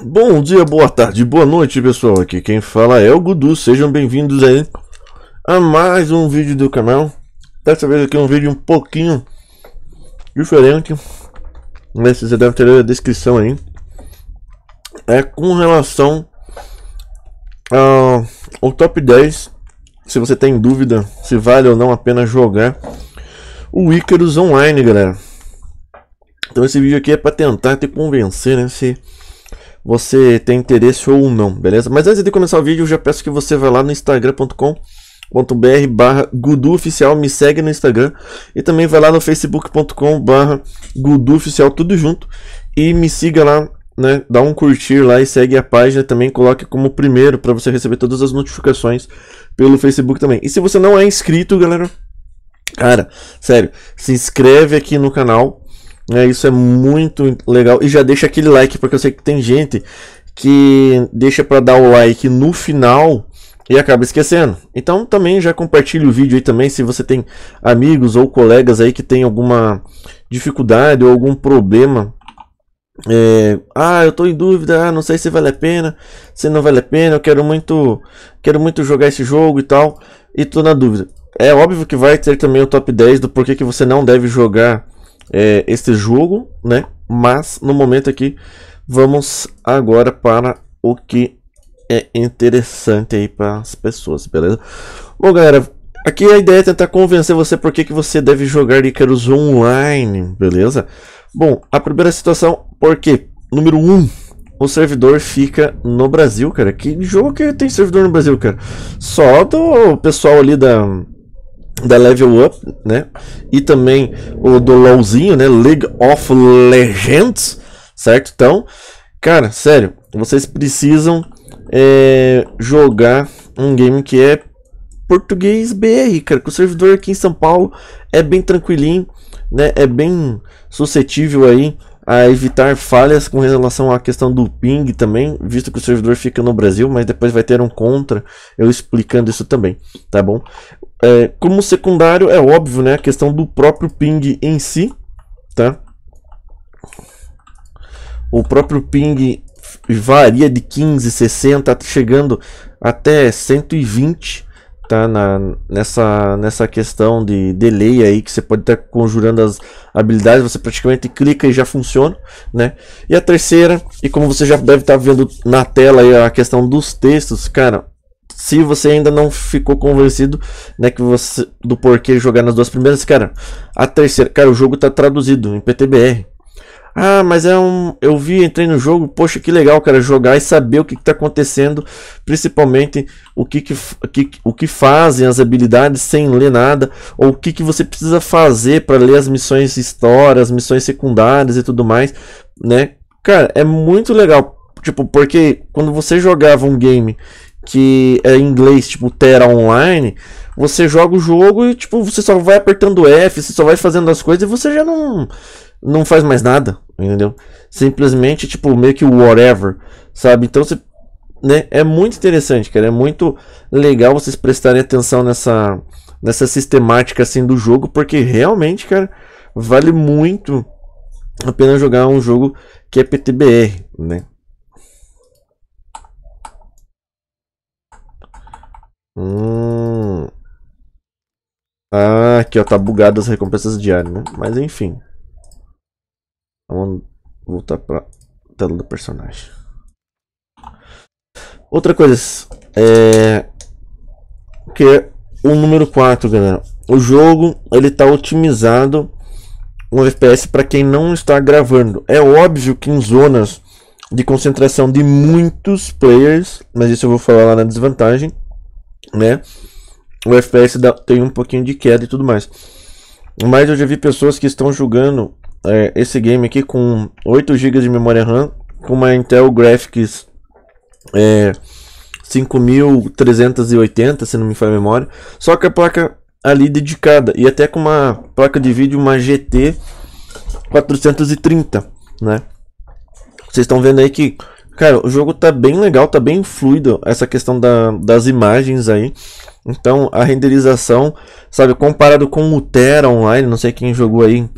Bom dia, boa tarde, boa noite, pessoal. Aqui quem fala é o Gudu. Sejam bem-vindos aí a mais um vídeo do canal. Dessa vez aqui é um vídeo um pouquinho diferente. Mas você deve ter a descrição aí. É com relação ao, ao top 10. Se você tem dúvida se vale ou não a pena jogar o Icarus Online, galera. Então esse vídeo aqui é para tentar te convencer, né? Se você tem interesse ou não, beleza? Mas antes de começar o vídeo, eu já peço que você vá lá no instagramcombr barra Oficial, me segue no Instagram e também vá lá no facebook.com barra Oficial, tudo junto e me siga lá né, dá um curtir lá e segue a página também, coloque como primeiro para você receber todas as notificações pelo Facebook também. E se você não é inscrito, galera, cara, sério, se inscreve aqui no canal, é, isso é muito legal. E já deixa aquele like, porque eu sei que tem gente que deixa para dar o like no final e acaba esquecendo. Então também já compartilhe o vídeo aí também se você tem amigos ou colegas aí que tem alguma dificuldade ou algum problema. É, ah, eu estou em dúvida, ah, não sei se vale a pena, se não vale a pena, eu quero muito, quero muito jogar esse jogo e tal, e tô na dúvida. É óbvio que vai ter também o top 10 do porquê que você não deve jogar é, este jogo, né? Mas no momento aqui, vamos agora para o que é interessante aí para as pessoas, beleza? Bom, galera, aqui a ideia é tentar convencer você por que, que você deve jogar Icarus Online, beleza? Bom, a primeira situação, porque, número 1, um, o servidor fica no Brasil, cara. Que jogo que tem servidor no Brasil, cara? Só do pessoal ali da da Level Up, né? E também o do LoLzinho, né? League of Legends, certo? Então, cara, sério, vocês precisam é, jogar um game que é português BR, cara. Que o servidor aqui em São Paulo é bem tranquilinho, né? É bem suscetível aí a evitar falhas com relação à questão do ping também, visto que o servidor fica no Brasil, mas depois vai ter um contra eu explicando isso também, tá bom? É, como secundário, é óbvio, né? A questão do próprio ping em si, tá? O próprio ping varia de 15, 60, chegando até 120, tá? Na, nessa, nessa questão de delay aí, que você pode estar conjurando as habilidades, você praticamente clica e já funciona, né? E a terceira, e como você já deve estar vendo na tela aí a questão dos textos, cara, se você ainda não ficou convencido, né, que você do porquê jogar nas duas primeiras, cara, a terceira, cara, o jogo tá traduzido em PTBR. Ah, mas é um, eu vi, entrei no jogo, poxa, que legal, cara, jogar e saber o que, que tá acontecendo, principalmente o que, que, o que, o que fazem as habilidades sem ler nada, ou o que que você precisa fazer para ler as missões histórias, as missões secundárias e tudo mais, né? Cara, é muito legal, tipo, porque quando você jogava um game que é em inglês, tipo Terra Online, você joga o jogo e tipo, você só vai apertando F, você só vai fazendo as coisas e você já não não faz mais nada, entendeu? Simplesmente tipo meio que whatever, sabe? Então você né, é muito interessante, cara, é muito legal vocês prestarem atenção nessa nessa sistemática assim do jogo, porque realmente, cara, vale muito a pena jogar um jogo que é PTBR, né? Hum. Ah, aqui ó, tá bugado as recompensas diárias, né? Mas enfim. Vamos voltar pra tela do personagem. Outra coisa. É... Que é o número 4, galera. O jogo, ele tá otimizado um FPS para quem não está gravando. É óbvio que em zonas de concentração de muitos players, mas isso eu vou falar lá na desvantagem, né? O FPS dá, tem um pouquinho de queda e tudo mais. Mas eu já vi pessoas que estão jogando é, esse game aqui com 8 GB de memória RAM, com uma Intel Graphics é, 5380, se não me falha a memória. Só que a placa ali dedicada e até com uma placa de vídeo uma GT 430, né? Vocês estão vendo aí que Cara, o jogo tá bem legal, tá bem fluido essa questão da, das imagens aí. Então a renderização, sabe, comparado com o Terra Online, não sei quem jogou aí,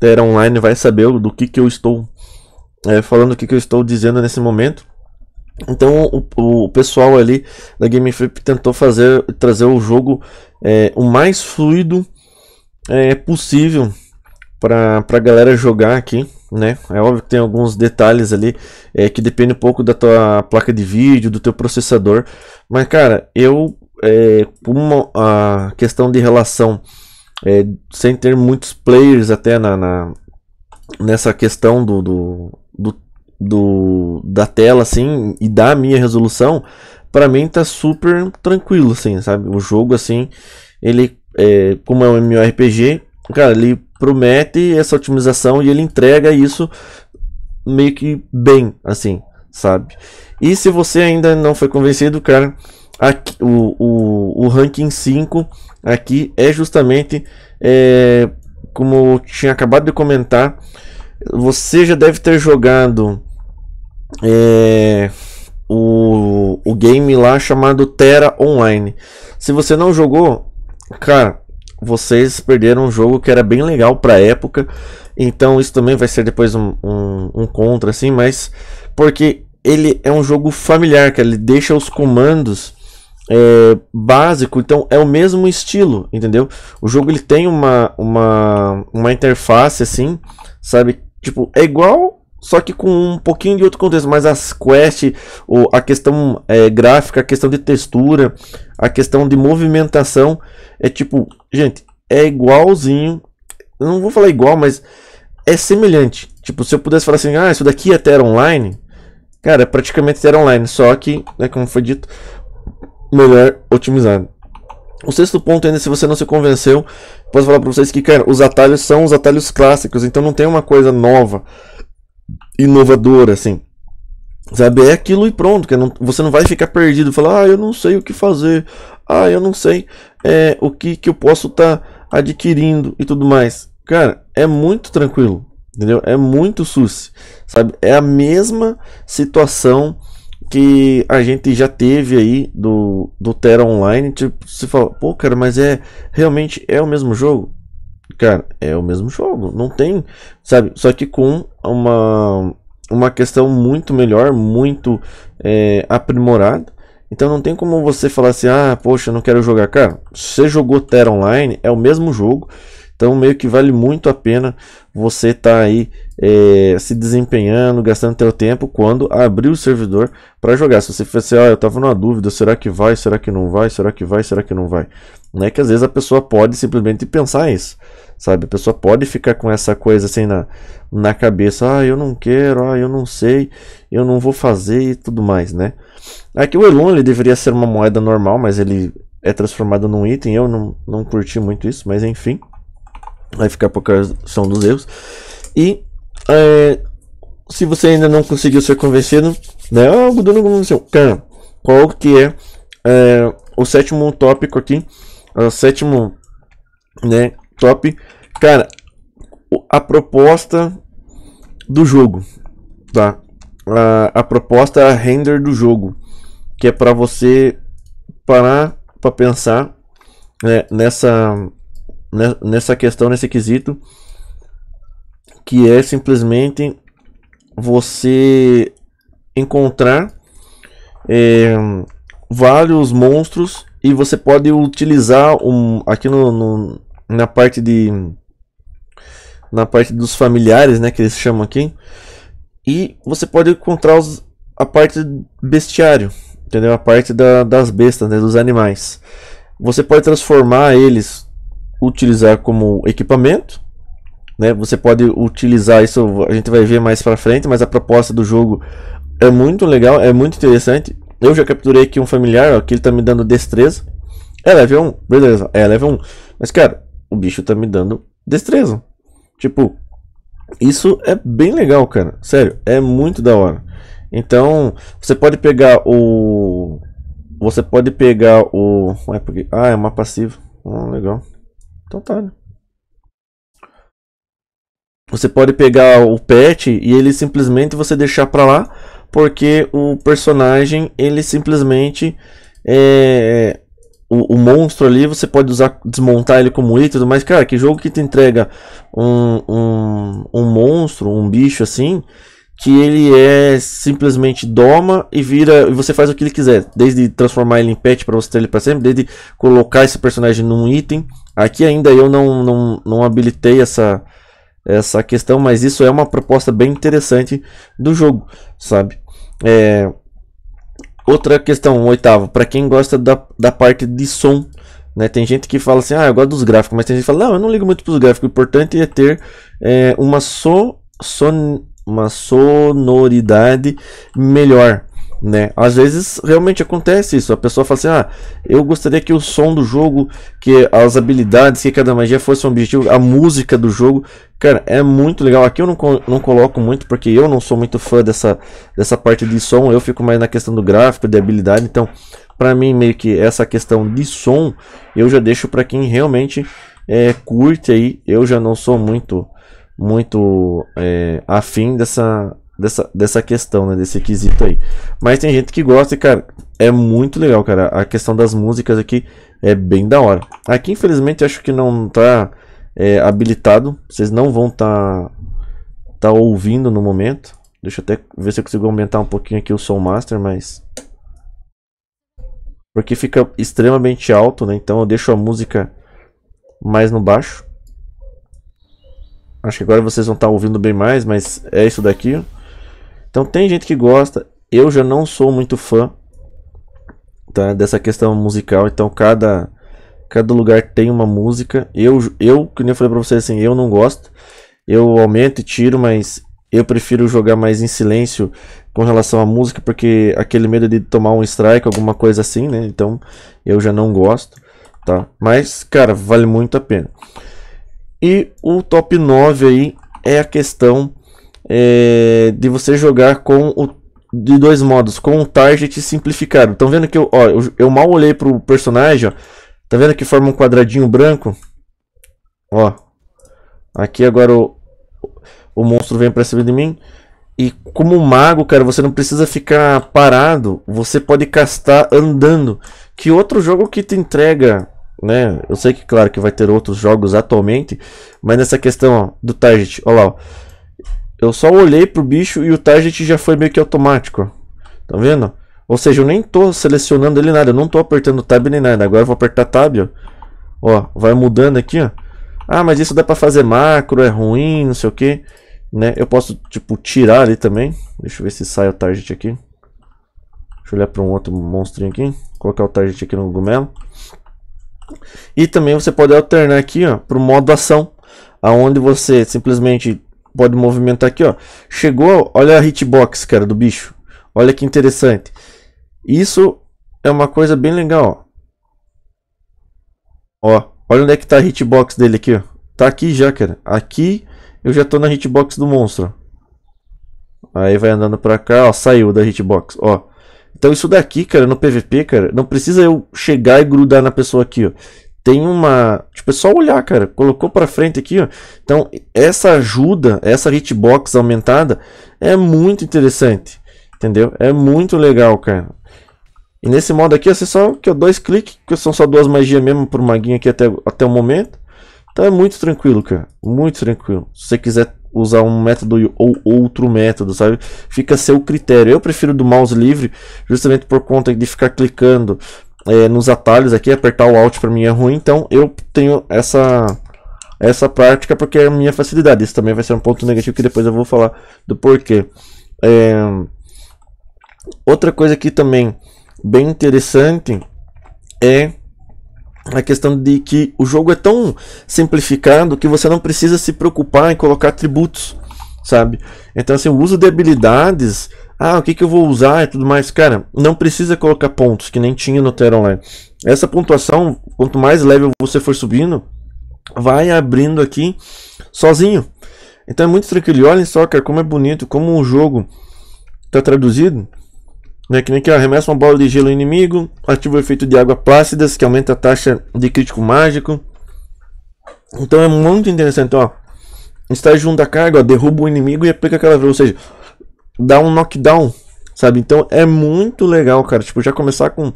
Terra Online vai saber do que, que eu estou é, falando, o que, que eu estou dizendo nesse momento. Então o, o pessoal ali da Game Freak tentou fazer, trazer o jogo é, o mais fluido é, possível para a galera jogar aqui né? É óbvio que tem alguns detalhes ali é, que depende um pouco da tua placa de vídeo, do teu processador, mas cara, eu é, uma a questão de relação é, sem ter muitos players até na, na nessa questão do, do, do, do, da tela assim e da minha resolução, para mim tá super tranquilo assim, sabe? O jogo assim, ele é, como é um MMORPG, cara, ele promete essa otimização e ele entrega isso meio que bem, assim, sabe? E se você ainda não foi convencido, cara, aqui, o, o, o ranking 5 aqui é justamente é, como eu tinha acabado de comentar. Você já deve ter jogado é, o, o game lá chamado Terra Online. Se você não jogou, cara, vocês perderam um jogo que era bem legal para época. Então isso também vai ser depois um, um, um, contra, assim, mas porque ele é um jogo familiar, que ele deixa os comandos é, básico, então é o mesmo estilo, entendeu? O jogo ele tem uma, uma, uma interface assim, sabe? Tipo, é igual só que com um pouquinho de outro contexto, mas as quests, ou a questão é, gráfica, a questão de textura, a questão de movimentação, é tipo, gente, é igualzinho, eu não vou falar igual, mas é semelhante. Tipo, se eu pudesse falar assim, ah, isso daqui é Terra Online, cara, é praticamente Terra Online, só que, né, como foi dito, melhor otimizado. O sexto ponto ainda, se você não se convenceu, posso falar para vocês que, cara, os atalhos são os atalhos clássicos, então não tem uma coisa nova inovador, assim. Sabe, é aquilo e pronto, que não, você não vai ficar perdido e falar, ah, eu não sei o que fazer, ah, eu não sei é, o que, que eu posso estar tá adquirindo e tudo mais. Cara, é muito tranquilo, entendeu? É muito SUS, sabe? É a mesma situação que a gente já teve aí do, do Terra Online, tipo, você fala, pô, cara, mas é realmente é o mesmo jogo? Cara, é o mesmo jogo. Não tem, sabe? Só que com uma, uma questão muito melhor, muito é, aprimorada. Então não tem como você falar assim, ah, poxa, não quero jogar. Cara, você jogou Terra Online, é o mesmo jogo. Então meio que vale muito a pena você estar tá aí é, se desempenhando, gastando teu tempo quando abrir o servidor para jogar. Se você fizer, assim, ah, eu tava numa dúvida, será que vai, será que não vai, será que vai, será que não vai. Não é que às vezes a pessoa pode simplesmente pensar isso. Sabe, a pessoa pode ficar com essa coisa assim na, na cabeça, ah, eu não quero, ah, eu não sei, eu não vou fazer e tudo mais, né? Aqui é o Elon ele deveria ser uma moeda normal, mas ele é transformado num item, eu não, não curti muito isso, mas enfim. Vai ficar por causa dos erros. E é, se você ainda não conseguiu ser convencido, né? É ah, o Gudano convenceu. Cara, qual que é, é o sétimo tópico aqui? O sétimo, né? Top. Cara, a proposta do jogo, tá? A, a proposta render do jogo, que é para você parar para pensar né, nessa né, nessa questão, nesse quesito, que é simplesmente você encontrar é, vários monstros e você pode utilizar um aqui no, no na parte de na parte dos familiares, né, que eles chamam aqui. E você pode encontrar os, a parte bestiário, entendeu? A parte da, das bestas, né, dos animais. Você pode transformar eles, utilizar como equipamento, né? Você pode utilizar isso, a gente vai ver mais para frente, mas a proposta do jogo é muito legal, é muito interessante. Eu já capturei aqui um familiar, ó, que ele tá me dando destreza. É level 1, beleza, é level 1. Mas cara, o bicho tá me dando destreza. Tipo, isso é bem legal, cara. Sério, é muito da hora. Então, você pode pegar o. Você pode pegar o. Ah, é uma passiva. Ah, legal. Então tá, né? Você pode pegar o pet e ele simplesmente você deixar pra lá, porque o personagem ele simplesmente é, o, o, monstro ali, você pode usar, desmontar ele como item, mas cara, que jogo que te entrega um, um, um monstro, um bicho assim, que ele é simplesmente doma e vira e você faz o que ele quiser, desde transformar ele em pet para você ter ele para sempre, desde colocar esse personagem num item. Aqui ainda eu não, não, não habilitei essa essa questão, mas isso é uma proposta bem interessante do jogo, sabe? É, Outra questão, oitavo, para quem gosta da, da parte de som, né? Tem gente que fala assim, ah, eu gosto dos gráficos, mas tem gente que fala, não, eu não ligo muito para os gráficos, o importante é ter é, uma, so, son, uma sonoridade melhor né? Às vezes realmente acontece isso. A pessoa fala assim: "Ah, eu gostaria que o som do jogo, que as habilidades que cada magia fosse um objetivo, a música do jogo". Cara, é muito legal. Aqui eu não, não coloco muito porque eu não sou muito fã dessa dessa parte de som. Eu fico mais na questão do gráfico, de habilidade. Então, para mim meio que essa questão de som eu já deixo para quem realmente é, curte aí. Eu já não sou muito muito é, afim dessa dessa, dessa questão, né? Desse quesito aí. Mas tem gente que gosta e, cara, é muito legal, cara. A questão das músicas aqui é bem da hora. Aqui, infelizmente, acho que não tá é, habilitado. Vocês não vão tá, tá ouvindo no momento. Deixa eu até ver se eu consigo aumentar um pouquinho aqui o som master, mas... Porque fica extremamente alto, né? Então eu deixo a música mais no baixo. Acho que agora vocês vão estar tá ouvindo bem mais, mas é isso daqui, então tem gente que gosta, eu já não sou muito fã tá, dessa questão musical, então cada cada lugar tem uma música. Eu eu, que nem eu falei para vocês assim, eu não gosto. Eu aumento e tiro, mas eu prefiro jogar mais em silêncio com relação à música, porque aquele medo de tomar um strike, alguma coisa assim, né? Então eu já não gosto, tá? Mas, cara, vale muito a pena. E o top 9 aí é a questão é, de você jogar com o de dois modos, com o target simplificado. Estão vendo que eu, ó, eu, eu, mal olhei para o personagem, ó. Tá vendo que forma um quadradinho branco? Ó. Aqui agora o, o monstro vem para cima de mim. E como mago, cara, você não precisa ficar parado, você pode castar andando. Que outro jogo que te entrega, né? Eu sei que claro que vai ter outros jogos atualmente, mas nessa questão ó, do target, olha lá, ó. Eu só olhei pro bicho e o target já foi meio que automático. Tá vendo? Ou seja, eu nem tô selecionando ele nada. Eu não tô apertando tab nem nada. Agora eu vou apertar tab, ó. Ó, vai mudando aqui, ó. Ah, mas isso dá pra fazer macro, é ruim, não sei o que. Né? Eu posso, tipo, tirar ali também. Deixa eu ver se sai o target aqui. Deixa eu olhar para um outro monstrinho aqui. Colocar o target aqui no cogumelo. E também você pode alternar aqui, ó, pro modo ação. Aonde você simplesmente pode movimentar aqui, ó. Chegou, olha a hitbox, cara, do bicho. Olha que interessante. Isso é uma coisa bem legal, ó. Ó, olha onde é que tá a hitbox dele aqui, ó. Tá aqui já, cara. Aqui eu já tô na hitbox do monstro. Aí vai andando pra cá, ó, saiu da hitbox, ó. Então isso daqui, cara, no PVP, cara, não precisa eu chegar e grudar na pessoa aqui, ó tem uma. Tipo, é só olhar, cara. Colocou para frente aqui, ó. Então, essa ajuda, essa hitbox aumentada é muito interessante. Entendeu? É muito legal, cara. E nesse modo aqui, ó, você só que eu dois cliques, que são só duas magias mesmo pro maguinho aqui até, até o momento. Então é muito tranquilo, cara. Muito tranquilo. Se você quiser usar um método ou outro método, sabe? Fica a seu critério. Eu prefiro do mouse livre, justamente por conta de ficar clicando, é, nos atalhos aqui, apertar o Alt para mim é ruim, então eu tenho essa essa prática porque é a minha facilidade. Isso também vai ser um ponto negativo que depois eu vou falar do porquê. É... Outra coisa aqui também bem interessante é a questão de que o jogo é tão simplificado que você não precisa se preocupar em colocar atributos, sabe? Então assim, o uso de habilidades ah, o que, que eu vou usar e tudo mais. Cara, não precisa colocar pontos, que nem tinha no Terra Online. Essa pontuação, quanto mais level você for subindo, vai abrindo aqui sozinho. Então é muito tranquilo. E olhem só, cara, como é bonito, como o jogo está traduzido. Né, que nem que arremessa uma bola de gelo inimigo, ativa o efeito de água plácidas, que aumenta a taxa de crítico mágico. Então é muito interessante, ó. Estágio 1 da carga, ó, derruba o inimigo e aplica aquela. Ou seja, dá um knockdown, sabe? Então é muito legal, cara. Tipo, já começar com,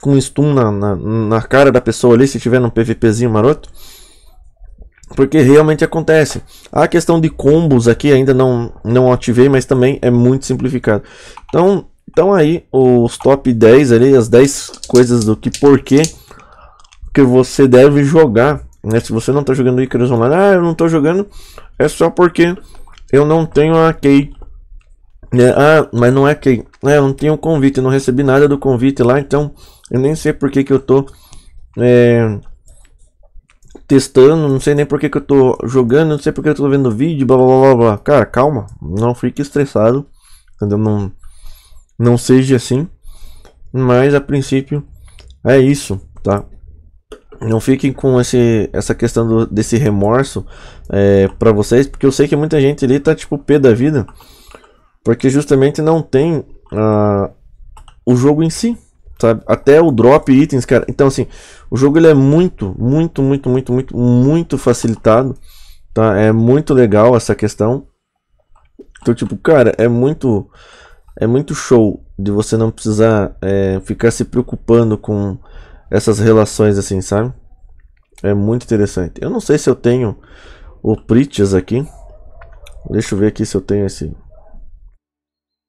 com stun na, na, na cara da pessoa ali, se tiver num PVPzinho maroto. Porque realmente acontece. A questão de combos aqui ainda não, não ativei, mas também é muito simplificado. Então, então aí os top 10 ali, as 10 coisas do que porquê que você deve jogar. Né? Se você não está jogando Icarus Online, ah, eu não estou jogando, é só porque eu não tenho a key é, ah, mas não é que. É, eu não tenho convite, não recebi nada do convite lá, então eu nem sei por que, que eu tô é, testando, não sei nem por que, que eu tô jogando, não sei por que eu tô vendo vídeo, blá blá blá blá. Cara, calma, não fique estressado, entendeu? Não, não seja assim, mas a princípio é isso, tá? Não fiquem com esse, essa questão do, desse remorso é, para vocês, porque eu sei que muita gente ali tá tipo pé da vida. Porque justamente não tem uh, o jogo em si. Sabe? Até o drop itens, cara. Então, assim, o jogo ele é muito, muito, muito, muito, muito, muito facilitado. Tá? É muito legal essa questão. Então, tipo, cara, é muito. É muito show de você não precisar é, ficar se preocupando com essas relações assim, sabe? É muito interessante. Eu não sei se eu tenho o Pritias aqui. Deixa eu ver aqui se eu tenho esse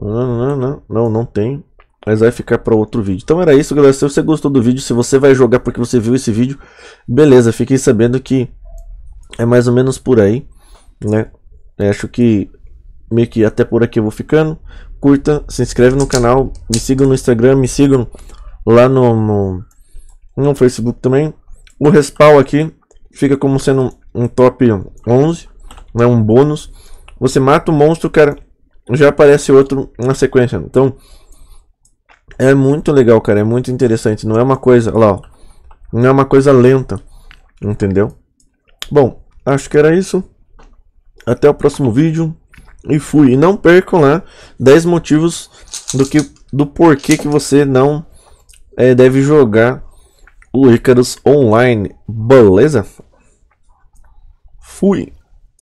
não, não, não, não, não tem. Mas vai ficar para outro vídeo. Então era isso, galera. Se você gostou do vídeo, se você vai jogar porque você viu esse vídeo, beleza. Fiquei sabendo que é mais ou menos por aí, né? Eu acho que meio que até por aqui eu vou ficando. Curta, se inscreve no canal, me sigam no Instagram, me sigam lá no, no, no Facebook também. O respawn aqui fica como sendo um, um top 11, né? Um bônus. Você mata o monstro, cara, já aparece outro na sequência. Então, é muito legal, cara. É muito interessante. Não é uma coisa, lá, ó, não é uma coisa lenta, entendeu? Bom, acho que era isso. Até o próximo vídeo e fui. E não percam lá 10 motivos do que do porquê que você não é, deve jogar o Icarus online, beleza? Fui.